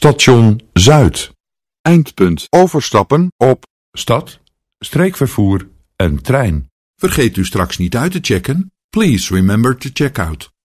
Station Zuid. Eindpunt overstappen op stad, streekvervoer en trein. Vergeet u straks niet uit te checken. Please remember to check out.